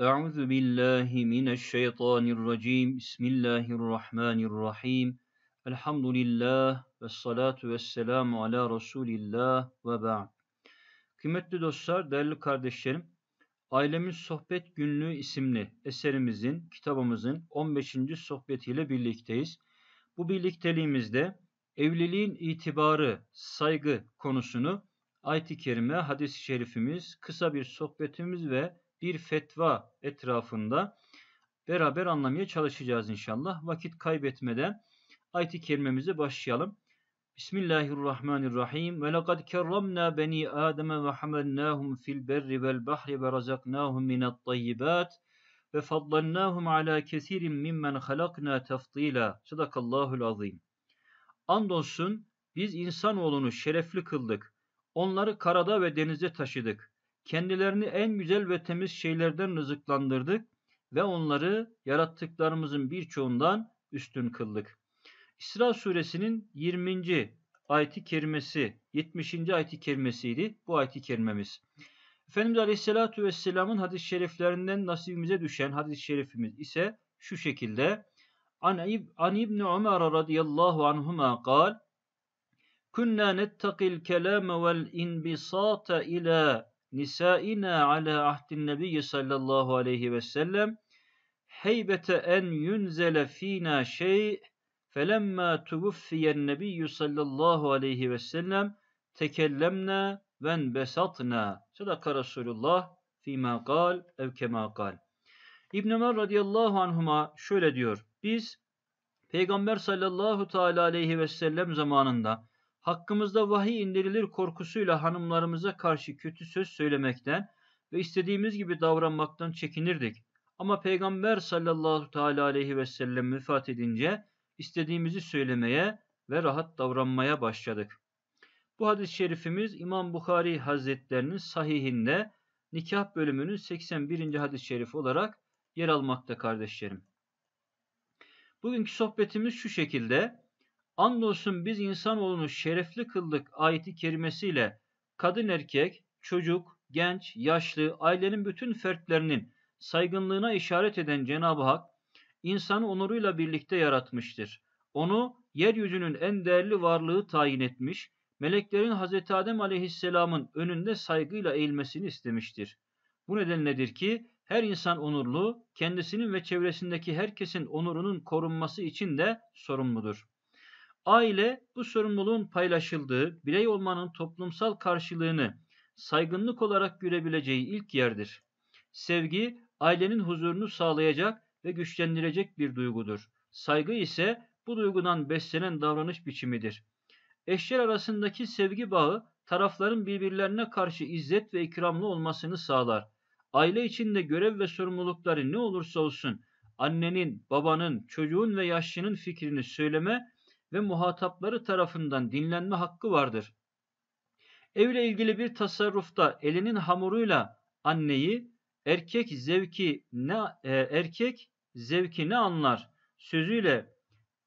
Euzu billahi mineşşeytanirracim. Bismillahirrahmanirrahim. Elhamdülillah ve salatu ve selamu ala Resulillah ve ba'd. Kıymetli dostlar, değerli kardeşlerim, Ailemin Sohbet Günlüğü isimli eserimizin, kitabımızın 15. sohbetiyle birlikteyiz. Bu birlikteliğimizde evliliğin itibarı, saygı konusunu ayet-i kerime, hadis-i şerifimiz, kısa bir sohbetimiz ve bir fetva etrafında beraber anlamaya çalışacağız inşallah. Vakit kaybetmeden ayet-i başlayalım. Bismillahirrahmanirrahim. Ve lekad kerramna beni Adem ve hamalnahum fil berri vel bahri ve razaknahum minat tayyibat ve faddalnahum ala kesirin mimmen halakna tefdila. Sadakallahul azim. Andolsun biz insanoğlunu şerefli kıldık. Onları karada ve denize taşıdık. Kendilerini en güzel ve temiz şeylerden rızıklandırdık ve onları yarattıklarımızın birçoğundan üstün kıldık. İsra suresinin 20. ayeti kerimesi, 70. ayeti kerimesiydi bu ayeti kerimemiz. Efendimiz Aleyhisselatü Vesselam'ın hadis-i şeriflerinden nasibimize düşen hadis-i şerifimiz ise şu şekilde. An, İb An İbni Ömer radıyallahu anhuma kal. Künna nettakil kelame vel inbisata ila nisaina ala ahdin nebiyyi sallallahu aleyhi ve sellem heybete en yunzele fina şey felemma tuvuffiyen nebiyyu sallallahu aleyhi ve sellem tekellemna ve besatna. Sadaka Resulullah fîmâ kal ev kemâ kal. İbn Ömer radıyallahu anhuma şöyle diyor. Biz Peygamber sallallahu teala aleyhi ve sellem zamanında hakkımızda vahiy indirilir korkusuyla hanımlarımıza karşı kötü söz söylemekten ve istediğimiz gibi davranmaktan çekinirdik. Ama Peygamber sallallahu teala aleyhi ve sellem vefat edince istediğimizi söylemeye ve rahat davranmaya başladık. Bu hadis-i şerifimiz İmam Bukhari Hazretlerinin sahihinde nikah bölümünün 81. hadis-i şerifi olarak yer almakta kardeşlerim. Bugünkü sohbetimiz şu şekilde. Andolsun biz insanoğlunu şerefli kıldık ayeti kerimesiyle kadın erkek, çocuk, genç, yaşlı, ailenin bütün fertlerinin saygınlığına işaret eden Cenab-ı Hak, insanı onuruyla birlikte yaratmıştır. Onu yeryüzünün en değerli varlığı tayin etmiş, meleklerin Hz. Adem aleyhisselamın önünde saygıyla eğilmesini istemiştir. Bu nedenledir ki her insan onurlu, kendisinin ve çevresindeki herkesin onurunun korunması için de sorumludur. Aile bu sorumluluğun paylaşıldığı, birey olmanın toplumsal karşılığını saygınlık olarak görebileceği ilk yerdir. Sevgi ailenin huzurunu sağlayacak ve güçlendirecek bir duygudur. Saygı ise bu duygudan beslenen davranış biçimidir. Eşler arasındaki sevgi bağı tarafların birbirlerine karşı izzet ve ikramlı olmasını sağlar. Aile içinde görev ve sorumlulukları ne olursa olsun annenin, babanın, çocuğun ve yaşlının fikrini söyleme ve muhatapları tarafından dinlenme hakkı vardır. Evle ilgili bir tasarrufta elinin hamuruyla anneyi erkek zevki ne e, erkek zevki ne anlar sözüyle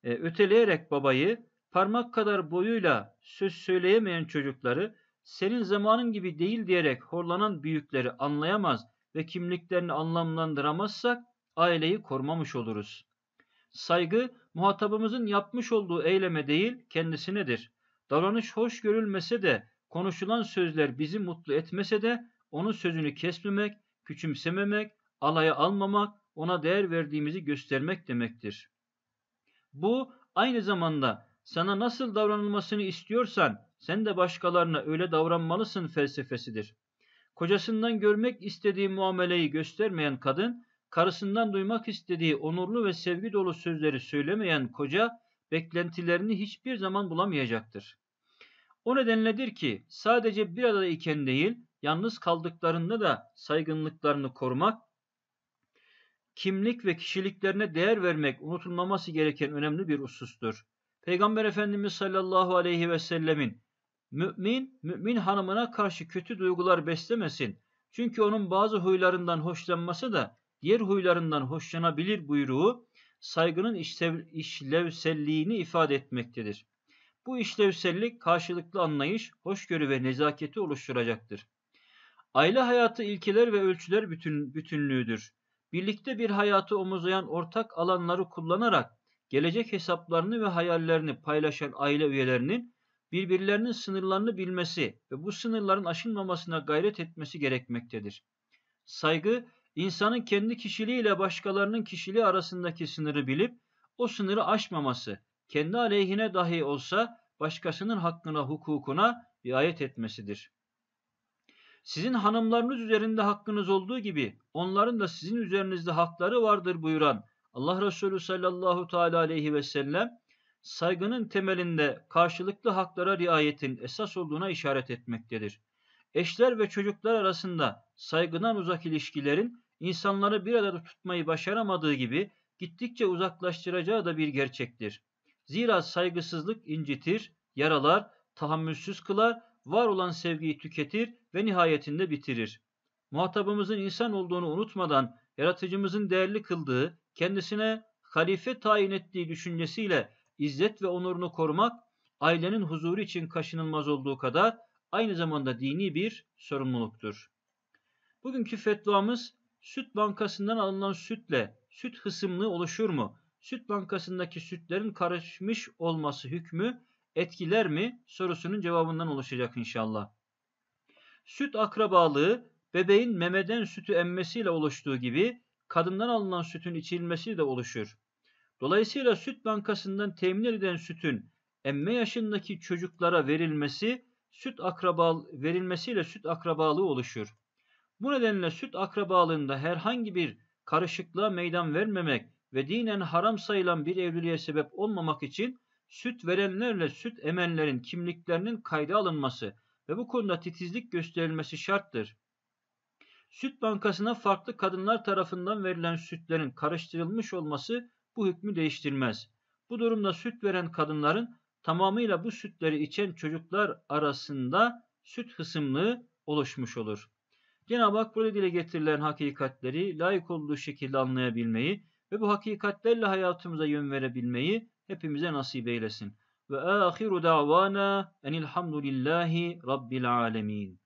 e, öteleyerek babayı parmak kadar boyuyla söz söyleyemeyen çocukları senin zamanın gibi değil diyerek horlanan büyükleri anlayamaz ve kimliklerini anlamlandıramazsak aileyi korumamış oluruz. Saygı muhatabımızın yapmış olduğu eyleme değil kendisinedir. Davranış hoş görülmese de konuşulan sözler bizi mutlu etmese de onun sözünü kesmemek, küçümsememek, alaya almamak, ona değer verdiğimizi göstermek demektir. Bu aynı zamanda sana nasıl davranılmasını istiyorsan sen de başkalarına öyle davranmalısın felsefesidir. Kocasından görmek istediği muameleyi göstermeyen kadın karısından duymak istediği onurlu ve sevgi dolu sözleri söylemeyen koca beklentilerini hiçbir zaman bulamayacaktır. O nedenledir ki sadece bir arada iken değil, yalnız kaldıklarında da saygınlıklarını korumak, kimlik ve kişiliklerine değer vermek unutulmaması gereken önemli bir husustur. Peygamber Efendimiz sallallahu aleyhi ve sellemin mümin, mümin hanımına karşı kötü duygular beslemesin. Çünkü onun bazı huylarından hoşlanması da diğer huylarından hoşlanabilir buyruğu saygının işlev, işlevselliğini ifade etmektedir. Bu işlevsellik karşılıklı anlayış, hoşgörü ve nezaketi oluşturacaktır. Aile hayatı ilkeler ve ölçüler bütün, bütünlüğüdür. Birlikte bir hayatı omuzlayan ortak alanları kullanarak gelecek hesaplarını ve hayallerini paylaşan aile üyelerinin birbirlerinin sınırlarını bilmesi ve bu sınırların aşılmamasına gayret etmesi gerekmektedir. Saygı İnsanın kendi kişiliği ile başkalarının kişiliği arasındaki sınırı bilip o sınırı aşmaması, kendi aleyhine dahi olsa başkasının hakkına, hukukuna riayet etmesidir. Sizin hanımlarınız üzerinde hakkınız olduğu gibi onların da sizin üzerinizde hakları vardır buyuran Allah Resulü sallallahu teala aleyhi ve sellem saygının temelinde karşılıklı haklara riayetin esas olduğuna işaret etmektedir. Eşler ve çocuklar arasında saygıdan uzak ilişkilerin insanları bir arada tutmayı başaramadığı gibi gittikçe uzaklaştıracağı da bir gerçektir. Zira saygısızlık incitir, yaralar, tahammülsüz kılar, var olan sevgiyi tüketir ve nihayetinde bitirir. Muhatabımızın insan olduğunu unutmadan yaratıcımızın değerli kıldığı, kendisine halife tayin ettiği düşüncesiyle izzet ve onurunu korumak, ailenin huzuru için kaşınılmaz olduğu kadar aynı zamanda dini bir sorumluluktur. Bugünkü fetvamız Süt bankasından alınan sütle süt hısımlığı oluşur mu? Süt bankasındaki sütlerin karışmış olması hükmü etkiler mi? sorusunun cevabından oluşacak inşallah. Süt akrabalığı bebeğin memeden sütü emmesiyle oluştuğu gibi kadından alınan sütün içilmesi de oluşur. Dolayısıyla süt bankasından temin edilen sütün emme yaşındaki çocuklara verilmesi süt akrabal verilmesiyle süt akrabalığı oluşur. Bu nedenle süt akrabalığında herhangi bir karışıklığa meydan vermemek ve dinen haram sayılan bir evliliğe sebep olmamak için süt verenlerle süt emenlerin kimliklerinin kayda alınması ve bu konuda titizlik gösterilmesi şarttır. Süt bankasına farklı kadınlar tarafından verilen sütlerin karıştırılmış olması bu hükmü değiştirmez. Bu durumda süt veren kadınların tamamıyla bu sütleri içen çocuklar arasında süt hısımlığı oluşmuş olur. Cenab-ı Hak burada dile getirilen hakikatleri layık olduğu şekilde anlayabilmeyi ve bu hakikatlerle hayatımıza yön verebilmeyi hepimize nasip eylesin. Ve ahiru davana enilhamdülillahi rabbil alemin.